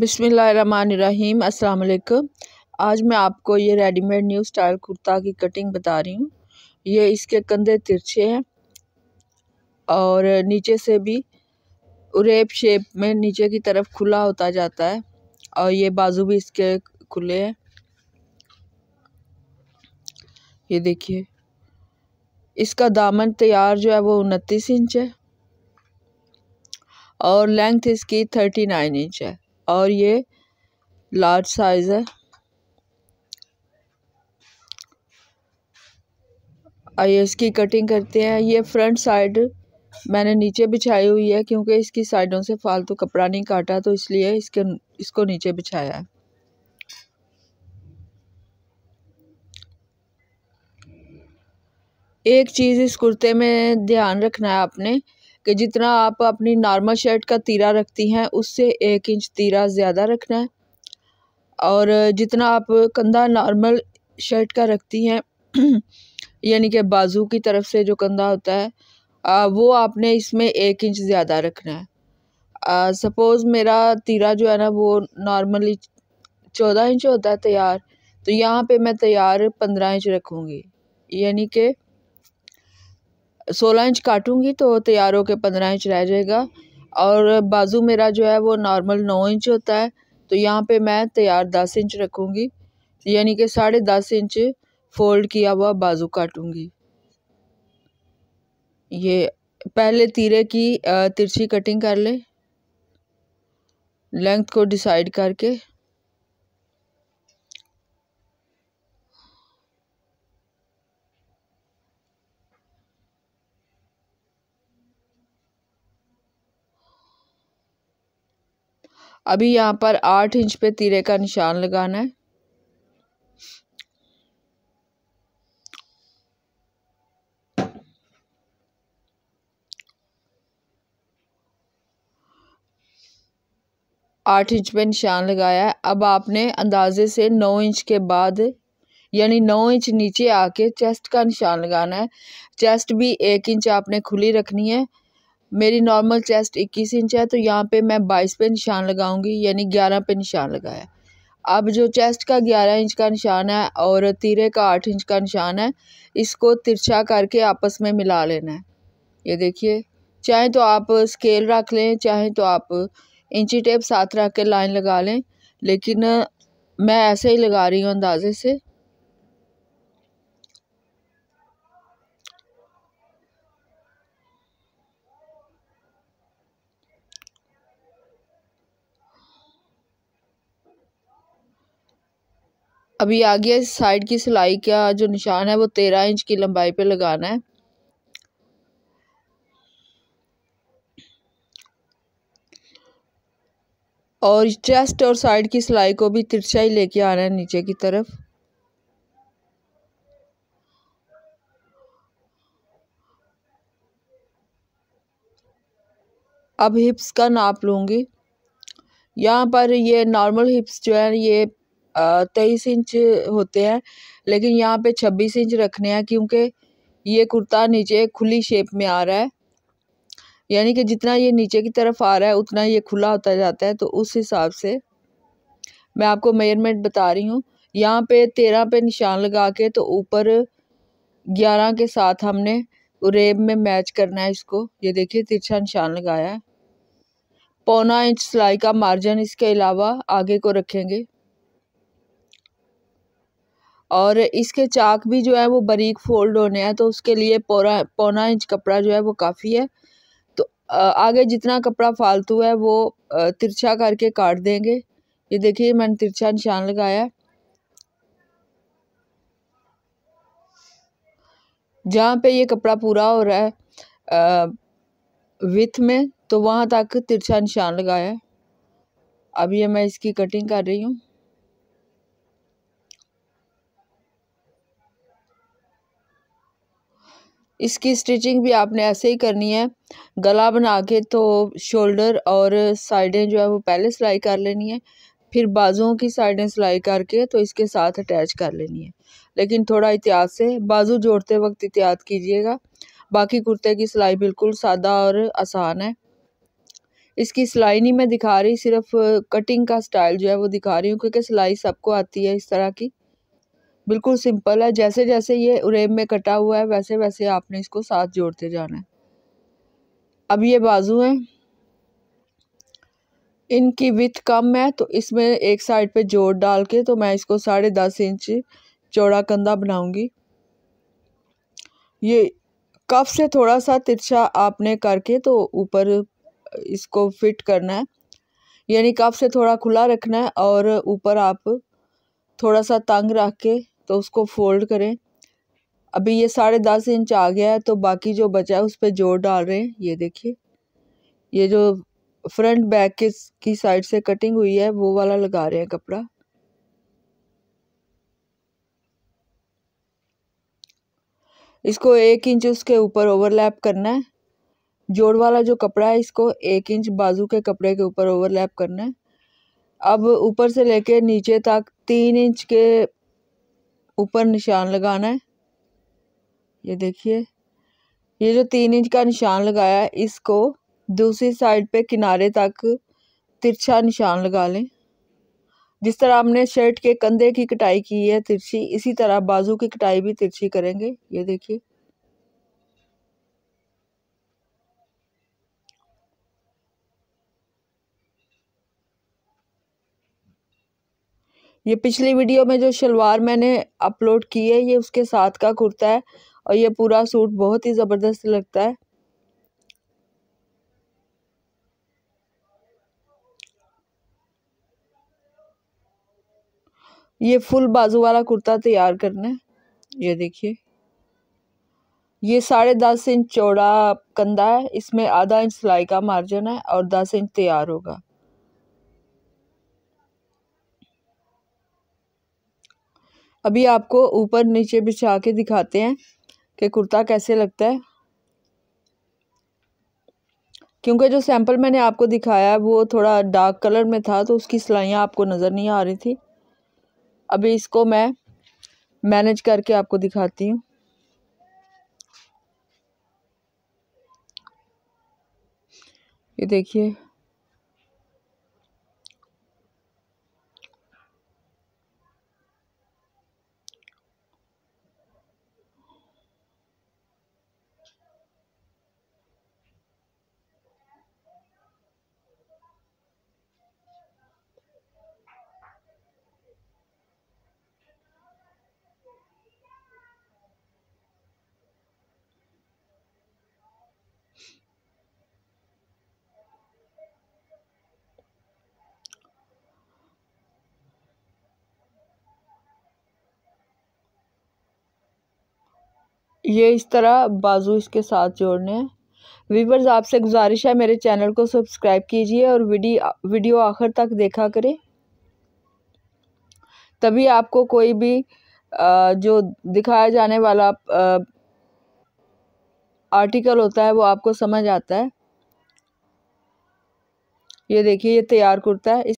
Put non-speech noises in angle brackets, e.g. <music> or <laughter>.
बिसमीम अल्लाम आज मैं आपको ये रेडीमेड न्यू स्टाइल कुर्ता की कटिंग बता रही हूँ ये इसके कंधे तिरछे हैं और नीचे से भी रेप शेप में नीचे की तरफ खुला होता जाता है और ये बाजू भी इसके खुले हैं ये देखिए इसका दामन तैयार जो है वो उनतीस इंच है और लेंथ इसकी थर्टी नाइन इंच है और ये लार्ज साइज़ है आइए इसकी कटिंग करते हैं ये फ्रंट साइड मैंने नीचे बिछाई हुई है क्योंकि इसकी साइडों से फालतू तो कपड़ा नहीं काटा तो इसलिए इसके इसको नीचे बिछाया है एक चीज़ इस कुर्ते में ध्यान रखना है आपने कि जितना आप अपनी नॉर्मल शर्ट का तीरा रखती हैं उससे एक इंच तीरा ज़्यादा रखना है और जितना आप कंधा नॉर्मल शर्ट का रखती हैं <clears throat> यानी कि बाजू की तरफ से जो कंधा होता है आ, वो आपने इसमें एक इंच ज़्यादा रखना है सपोज़ मेरा तीरा जो है ना वो नॉर्मली चौदह इंच होता है तैयार तो यहाँ पे मैं तैयार पंद्रह इंच रखूँगी यानी कि सोलह इंच काटूँगी तो तैयार होकर पंद्रह इंच रह जाएगा और बाजू मेरा जो है वो नॉर्मल नौ इंच होता है तो यहाँ पे मैं तैयार दस इंच रखूँगी यानी कि साढ़े दस इंच फोल्ड किया हुआ बाजू काटूँगी ये पहले तीरे की तिरछी कटिंग कर लें लेंथ को डिसाइड करके अभी यहाँ पर आठ इंच पे तीरे का निशान लगाना है आठ इंच पे निशान लगाया है अब आपने अंदाजे से नौ इंच के बाद यानी नौ इंच नीचे आके चेस्ट का निशान लगाना है चेस्ट भी एक इंच आपने खुली रखनी है मेरी नॉर्मल चेस्ट इक्कीस इंच है तो यहाँ पे मैं बाईस पे निशान लगाऊंगी यानी ग्यारह पे निशान लगाया अब जो चेस्ट का ग्यारह इंच का निशान है और तीरे का आठ इंच का निशान है इसको तिरछा करके आपस में मिला लेना है ये देखिए चाहे तो आप स्केल रख लें चाहे तो आप इंची टेप साथ रख के लाइन लगा लें लेकिन मैं ऐसे ही लगा रही हूँ अंदाजे से अभी आ गया साइड की सिलाई का जो निशान है वो तेरह इंच की लंबाई पे लगाना है और चेस्ट और साइड की सिलाई को भी तिरछा ही लेके आना है नीचे की तरफ अब हिप्स का नाप लूंगी यहाँ पर ये नॉर्मल हिप्स जो है ये तेईस इंच होते हैं लेकिन यहाँ पे छब्बीस इंच रखने हैं क्योंकि ये कुर्ता नीचे खुली शेप में आ रहा है यानी कि जितना ये नीचे की तरफ आ रहा है उतना ये खुला होता जाता है तो उस हिसाब से मैं आपको मेजरमेंट बता रही हूँ यहाँ पे तेरह पे निशान लगा के तो ऊपर ग्यारह के साथ हमने रेब में मैच करना है इसको ये देखिए तिरछा निशान लगाया है पौना इंच सिलाई का मार्जिन इसके अलावा आगे को रखेंगे और इसके चाक भी जो है वो बारीक फोल्ड होने हैं तो उसके लिए पौरा पौना इंच कपड़ा जो है वो काफ़ी है तो आगे जितना कपड़ा फालतू है वो तिरछा करके काट देंगे ये देखिए मैंने तिरछा निशान लगाया जहाँ पे ये कपड़ा पूरा हो रहा है विथ में तो वहाँ तक तिरछा निशान लगाया अब ये मैं इसकी कटिंग कर रही हूँ इसकी स्टिचिंग भी आपने ऐसे ही करनी है गला बना के तो शोल्डर और साइडें जो है वो पहले सिलाई कर लेनी है फिर बाजुओं की साइडें सिलाई करके तो इसके साथ अटैच कर लेनी है लेकिन थोड़ा एहतियात से बाजू जोड़ते वक्त एहतियात कीजिएगा बाकी कुर्ते की सिलाई बिल्कुल सादा और आसान है इसकी सिलाई नहीं मैं दिखा रही सिर्फ कटिंग का स्टाइल जो है वो दिखा रही हूँ क्योंकि सिलाई सबको आती है इस तरह की बिल्कुल सिंपल है जैसे जैसे ये उरेब में कटा हुआ है वैसे वैसे आपने इसको साथ जोड़ते जाना है अब ये बाजू हैं इनकी विथ कम है तो इसमें एक साइड पे जोड़ डाल के तो मैं इसको साढ़े दस इंच चौड़ा कंधा बनाऊंगी ये कफ से थोड़ा सा तिरछा आपने करके तो ऊपर इसको फिट करना है यानी कफ से थोड़ा खुला रखना है और ऊपर आप थोड़ा सा तंग रख के तो उसको फोल्ड करें अभी ये साढ़े दस इंच आ गया है तो बाकी जो बचा है उस पर जोड़ डाल रहे हैं ये देखिए ये जो फ्रंट बैक के की साइड से कटिंग हुई है वो वाला लगा रहे हैं कपड़ा इसको एक इंच उसके ऊपर ओवरलैप करना है जोड़ वाला जो कपड़ा है इसको एक इंच बाजू के कपड़े के ऊपर ओवरलैप करना है अब ऊपर से लेके नीचे तक तीन इंच के ऊपर निशान लगाना है ये देखिए ये जो तीन इंच का निशान लगाया है इसको दूसरी साइड पे किनारे तक तिरछा निशान लगा लें जिस तरह हमने शर्ट के कंधे की कटाई की है तिरछी इसी तरह बाजू की कटाई भी तिरछी करेंगे ये देखिए ये पिछली वीडियो में जो शलवार मैंने अपलोड की है ये उसके साथ का कुर्ता है और ये पूरा सूट बहुत ही ज़बरदस्त लगता है ये फुल बाजू वाला कुर्ता तैयार करना है ये देखिए ये साढ़े दस इंच चौड़ा कंधा है इसमें आधा इंच सिलाई का मार्जिन है और दस इंच तैयार होगा अभी आपको ऊपर नीचे बिछा के दिखाते हैं कि कुर्ता कैसे लगता है क्योंकि जो सैंपल मैंने आपको दिखाया है वो थोड़ा डार्क कलर में था तो उसकी सिलाइयाँ आपको नज़र नहीं आ रही थी अभी इसको मैं मैनेज करके आपको दिखाती हूँ ये देखिए ये इस तरह बाजू इसके साथ जोड़ने हैं वीवर्स आपसे गुजारिश है मेरे चैनल को सब्सक्राइब कीजिए और वीडियो आखिर तक देखा करें तभी आपको कोई भी जो दिखाया जाने वाला आर्टिकल होता है वो आपको समझ आता है ये देखिए ये तैयार कुर्ता है